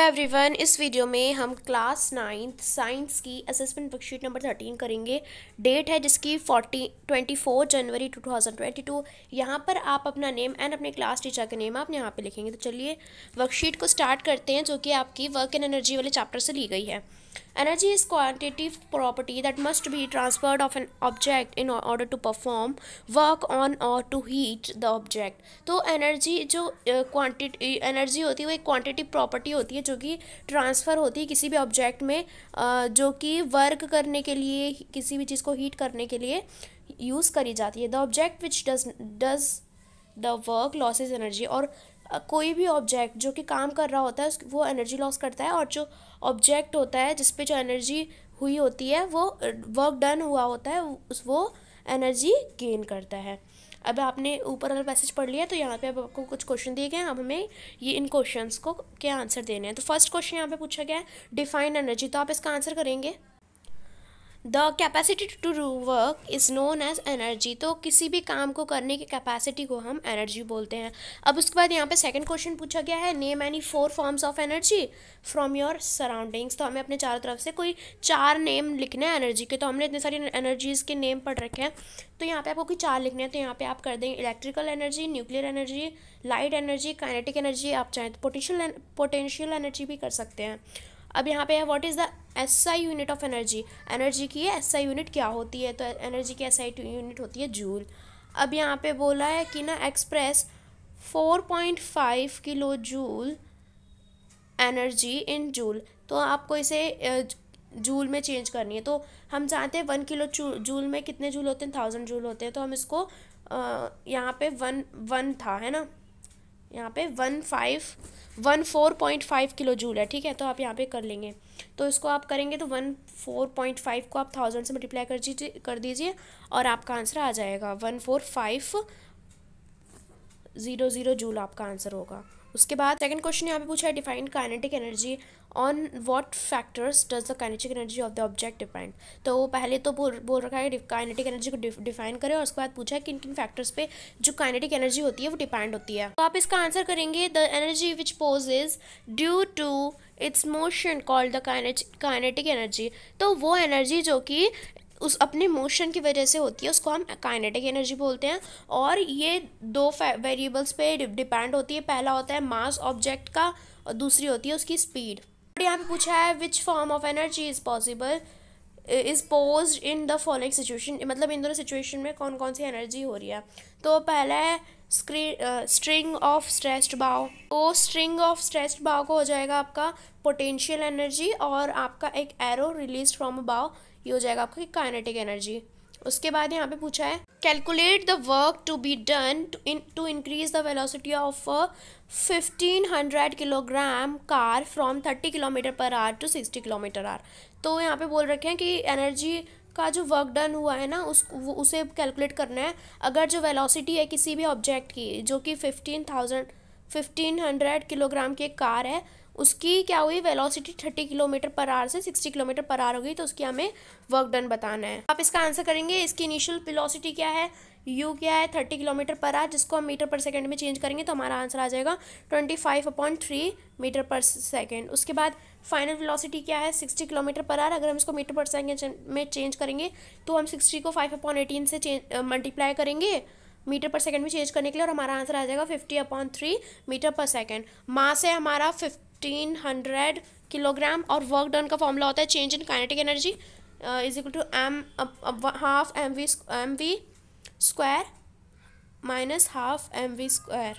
Every one इस video में हम क्लास नाइन्थ साइंस की असेसमेंट बुकशीट नंबर थर्टीन करेंगे डेट है जिसकी फोर्टी ट्वेंटी फोर जनवरी टू थाउजेंड ट्वेंटी टू यहाँ पर आप अपना नेम एंड अपने क्लास टीचर का नेम आप यहाँ पे लिखेंगे तो चलिए वर्कशीट को स्टार्ट करते हैं जो कि आपकी वर्क एंड एनर्जी वाले चैप्टर से ली गई है Energy is quantitative property that must be transferred of an object in order to perform work on or to heat the object. तो energy जो quantity energy होती है वो एक quantitative property होती है जो कि transfer होती है किसी भी object में जो कि work करने के लिए किसी भी चीज़ को heat करने के लिए यूज़ करी जाती है the object which does does the work loses energy और कोई भी ऑब्जेक्ट जो कि काम कर रहा होता है वो एनर्जी लॉस करता है और जो ऑब्जेक्ट होता है जिस पे जो एनर्जी हुई होती है वो वर्क डन हुआ होता है उस वो एनर्जी गेन करता है अब आपने ऊपर वाला पैसेज पढ़ लिया तो यहाँ पे अब आपको कुछ क्वेश्चन दिए गए हैं अब हमें ये इन क्वेश्चंस को क्या आंसर देने हैं तो फर्स्ट क्वेश्चन यहाँ पे पूछा गया है डिफाइन एनर्जी तो आप इसका आंसर करेंगे the capacity to do work is known as energy तो किसी भी काम को करने की कैपेसिटी को हम एनर्जी बोलते हैं अब उसके बाद यहाँ पे सेकंड क्वेश्चन पूछा गया है name any four forms of energy from your surroundings तो हमें अपने चारों तरफ से कोई चार नेम लिखने हैं एनर्जी के तो हमने इतने सारी एनर्जीज़ के नेम पढ़ रखे हैं तो यहाँ पे आपको कोई चार लिखने हैं तो यहाँ पे आप कर देंगे electrical energy nuclear energy light energy kinetic energy आप चाहें तो पोटेंशियल पोटेंशियल एनर्जी भी कर सकते हैं अब यहाँ पे है what is the S I unit of energy energy की एस आई यूनिट क्या होती है तो एनर्जी की एस आई यूनिट होती है जूल अब यहाँ पे बोला है कि ना express four point five kilo joule energy in joule तो आपको इसे जूल में चेंज करनी है तो हम जानते हैं वन किलो जूल में कितने जूल होते हैं थाउजेंड जूल होते हैं तो हम इसको यहाँ पे वन वन था है ना यहाँ पे one five one four point five kilo joule है ठीक है तो आप यहाँ पे कर लेंगे तो इसको आप करेंगे तो वन फोर पॉइंट फाइव को आप थाउजेंड से मल्टीप्लाई कर दीजिए कर दीजिए और आपका आंसर आ जाएगा one four five zero zero joule आपका आंसर होगा उसके बाद सेकंड क्वेश्चन यहाँ पे पूछा है defined kinetic energy on what factors does the kinetic energy of the object depend तो वो पहले तो बोल बोल रखा है काइनेटिक एनर्जी को डिफाइन करें और उसके बाद पूछा है किन किन फैक्टर्स पे जो काइनेटिक एनर्जी होती है वो डिपेंड होती है तो आप इसका आंसर करेंगे the energy which possesses due to its motion called the kinetic energy तो वो एनर्जी जो कि उस अपने मोशन की वजह से होती है उसको हम काइनेटिक एनर्जी बोलते हैं और ये दो वेरिएबल्स पे डिपेंड होती है पहला होता है मास ऑब्जेक्ट का और दूसरी होती है उसकी स्पीड यहाँ पे पूछा है which form of energy is possible is possessed in the following situation मतलब इन दोनों सिचुएशन में कौन कौन सी एनर्जी हो रही है तो पहला है स्क्रीन स्ट्रिंग ऑफ स्ट्रेस्ड बाव तो स्ट्रिंग ऑफ स्ट्रेस्ड बाव को हो जाएगा आपका पोटेंशियल एनर्जी और आपका एक एरो रिलीज फ्रॉम अ बाव ये हो जाएगा आपका काइनेटिक एनर्जी उसके बाद यहाँ पे पूछा है calculate the work to be done to increase the velocity of fifteen hundred kilogram car from thirty kilometre per hour to sixty kilometre per hour यहाँ पे बोल रखे हैं कि एनर्जी का जो वर्क डन हुआ है ना उस उसे कैलकुलेट करना है अगर जो वेलोसिटी है किसी भी ऑब्जेक्ट की जो कि fifteen thousand fifteen hundred kilogram की एक कार है उसकी क्या हुई velocity thirty kilometre per hour से सिक्सटी किलोमीटर पर आर हो गई तो उसकी हमें वर्क डन बताना है आप इसका आंसर करेंगे इसकी इनिशियल वेलोसिटी क्या है यू क्या है थर्टी किलोमीटर पर आर जिसको हम मीटर पर सेकेंड में चेंज करेंगे तो हमारा आंसर आ जाएगा twenty five upon three metre per second उसके बाद फाइनल वेलोसिटी क्या है सिक्सटी किलोमीटर पर आर अगर हम इसको मीटर पर सेकेंड में चेंज करेंगे तो हम सिक्सटी को फाइव अपॉइंट एटीन से चेंज मल्टीप्लाई करेंगे मीटर पर सेकेंड में चेंज करने के लिए और हमारा आंसर आ जाएगा fifty upon three metre per second mass है हमारा फिफ्ट फिफ्टीन हंड्रेड किलोग्राम और वर्क डन का फॉर्मूला होता है change in kinetic energy is equal to M half M V M V square minus half M V square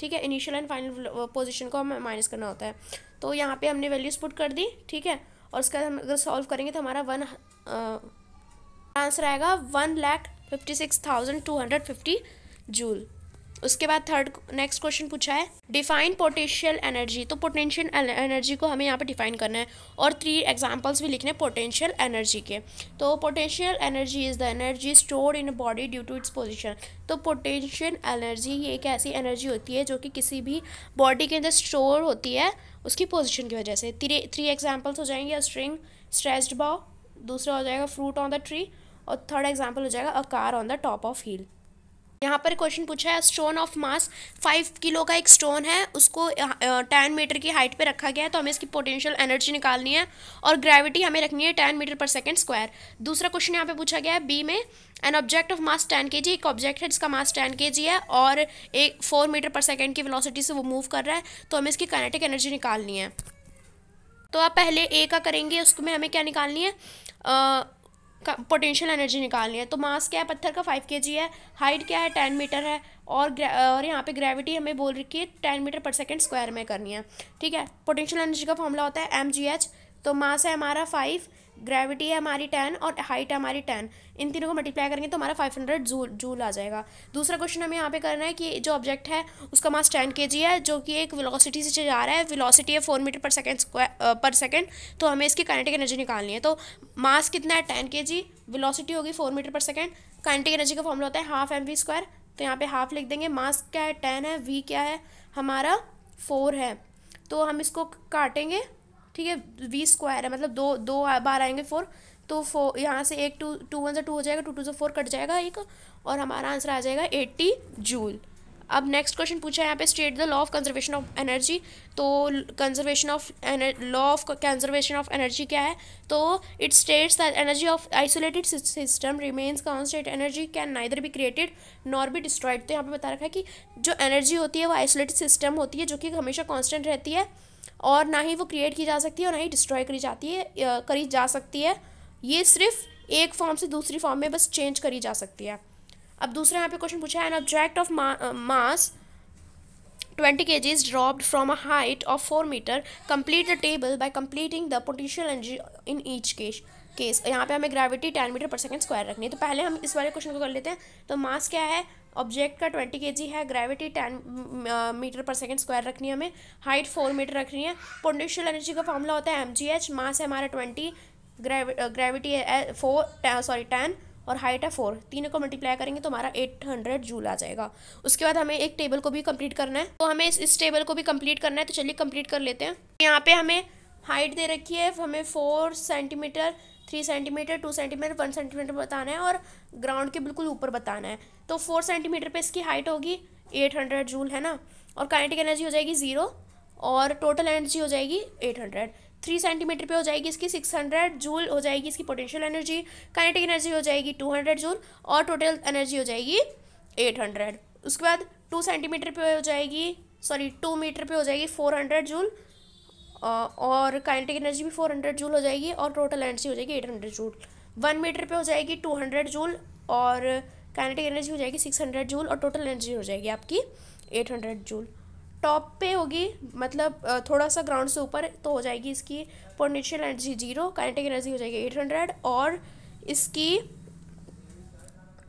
ठीक है initial and final position को हमें माइनस करना होता है तो यहाँ पे हमने वैल्यूज पुट कर दी ठीक है और उसके बाद हम अगर सॉल्व करेंगे तो हमारा वन आंसर uh, आएगा one lakh fifty six thousand two hundred fifty joule उसके बाद थर्ड नेक्स्ट क्वेश्चन पूछा है डिफाइन पोटेंशियल एनर्जी तो पोटेंशियल एनर्जी को हमें यहाँ पर डिफाइन करना है और थ्री एग्जांपल्स भी लिखने हैं पोटेंशियल एनर्जी के तो potential energy is the energy stored in body due to its position तो पोटेंशियल एनर्जी ये एक ऐसी एनर्जी होती है जो कि किसी भी बॉडी के अंदर स्टोर होती है उसकी पोजिशन की वजह से थ्री थ्री एग्जाम्पल्स हो जाएंगे स्ट्रिंग स्ट्रेस्ड बॉ दूसरा हो जाएगा फ्रूट ऑन द ट्री और थर्ड एग्जाम्पल हो जाएगा a car on the top of hill यहाँ पर क्वेश्चन पूछा है stone of mass five kilo का एक स्टोन है उसको टेन मीटर की हाइट पे रखा गया है तो हमें इसकी पोटेंशियल एनर्जी निकालनी है और ग्रेविटी हमें रखनी है ten metre per second square दूसरा क्वेश्चन यहाँ पे पूछा गया है बी में an object of mass ten के एक ऑब्जेक्ट है जिसका मास टेन के है और एक फोर मीटर पर सेकेंड की वेलोसिटी से वो मूव कर रहा है तो हमें इसकी कनेटिक एनर्जी निकालनी है तो आप पहले ए का करेंगे उसमें हमें क्या निकालनी है पोटेंशियल एनर्जी निकालनी है तो मास क्या है पत्थर का फाइव के है हाइट क्या है टेन मीटर है और और यहाँ पे ग्रेविटी हमें बोल रखी है ten metre per second square में करनी है ठीक है पोटेंशियल एनर्जी का फॉर्मूला होता है एम जी एच तो मास है हमारा फाइव ग्रेविटी है हमारी टेन और हाइट है हमारी टेन इन तीनों को मल्टीप्लाई करेंगे तो हमारा फाइव हंड्रेड जू जूल आ जाएगा दूसरा क्वेश्चन हमें यहाँ पे करना है कि जो ऑब्जेक्ट है उसका मास टेन के जी है जो कि एक वेलोसिटी से जा रहा है वेलोसिटी है four metre per second square per second तो हमें इसकी काइनेटिक एनर्जी निकालनी है तो मास कितना है टेन के जी वेलोसिटी होगी four metre per second kinetic energy का फॉर्मूला होता है हाफ एम वी स्क्वायर तो यहाँ पर हाफ लिख देंगे मास क्या है टेन है वी क्या है हमारा फोर है तो हम इसको काटेंगे ठीक है वी स्क्वायर है मतलब दो दो बार आएंगे फोर तो फोर यहाँ से एक टू टू वन से टू हो जाएगा टू टू से फोर कट जाएगा एक और हमारा आंसर आ जाएगा एट्टी जूल अब नेक्स्ट क्वेश्चन पूछा है यहाँ पे state the law of conservation of energy तो conservation of law of conservation of energy क्या है तो it states that energy of isolated system remains constant energy can neither be created nor be destroyed तो यहाँ पे बता रखा है कि जो एनर्जी होती है वो आइसोलेटेड सिस्टम होती है जो कि हमेशा कॉन्स्टेंट रहती है और ना ही वो क्रिएट की जा सकती है और ना ही डिस्ट्रॉय करी जाती है करी जा सकती है ये सिर्फ एक फॉर्म से दूसरी फॉर्म में बस चेंज करी जा सकती है अब दूसरा यहाँ पे क्वेश्चन पूछा है an object of mass 20 kg is dropped from a height of 4 meter complete the table by completing the potential energy in each case case यहाँ पे हमें gravity ten metre per second square रखनी है तो पहले हम इस वाले क्वेश्चन को कर लेते हैं तो मास क्या है ऑब्जेक्ट का ट्वेंटी के जी है gravity ten metre per second square रखनी है हमें हाइट फोर मीटर रखनी है पोटेंशियल एनर्जी का फॉर्मूला होता है एम जी एच मास है हमारा twenty gravity four sorry ten और हाइट है फोर तीनों को मल्टीप्लाई करेंगे तो हमारा एट हंड्रेड जूल आ जाएगा उसके बाद हमें एक टेबल को भी कंप्लीट करना है तो हमें इस, टेबल को भी कंप्लीट करना है तो चलिए कंप्लीट कर लेते हैं यहाँ पे हमें हाइट दे रखी है हमें four centimetre three centimetre two centimetre one centimetre बताना है और ग्राउंड के बिल्कुल ऊपर बताना है तो फोर सेंटीमीटर पर इसकी हाइट होगी एट हंड्रेड जूल है ना और काइनेटिक एनर्जी हो जाएगी ज़ीरो और टोटल एनर्जी हो जाएगी एट हंड्रेड थ्री सेंटीमीटर पे हो जाएगी इसकी सिक्स हंड्रेड जूल हो जाएगी इसकी पोटेंशियल एनर्जी काइनेटिक एनर्जी हो जाएगी टू हंड्रेड जूल और टोटल एनर्जी हो जाएगी एट हंड्रेड उसके बाद टू सेंटीमीटर पे हो जाएगी सॉरी टू मीटर पे हो जाएगी फोर हंड्रेड जूल और काइनेटिक एनर्जी भी फोर हंड्रेड जूल हो जाएगी और टोटल एनर्जी हो जाएगी eight hundred joule one metre पे हो जाएगी टू हंड्रेड जूल और काइनेटिक एनर्जी हो जाएगी सिक्स हंड्रेड जूल और टोटल एनर्जी हो जाएगी आपकी एट हंड्रेड जूल टॉप पे होगी मतलब थोड़ा सा ग्राउंड से ऊपर तो हो जाएगी इसकी potential energy zero kinetic energy हो जाएगी एट हंड्रेड और इसकी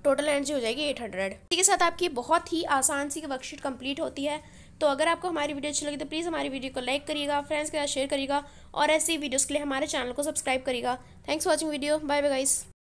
टोटल एनर्जी हो जाएगी एट हंड्रेड इसी के साथ आपकी बहुत ही आसान सी वर्कशीट कंप्लीट होती है तो अगर आपको हमारी वीडियो अच्छी लगी तो प्लीज़ हमारी वीडियो को लाइक करिएगा फ्रेंड्स के साथ शेयर करिएगा और ऐसी वीडियोज़ के लिए हमारे चैनल को सब्सक्राइब करिएगा thanks for watching video bye bye guys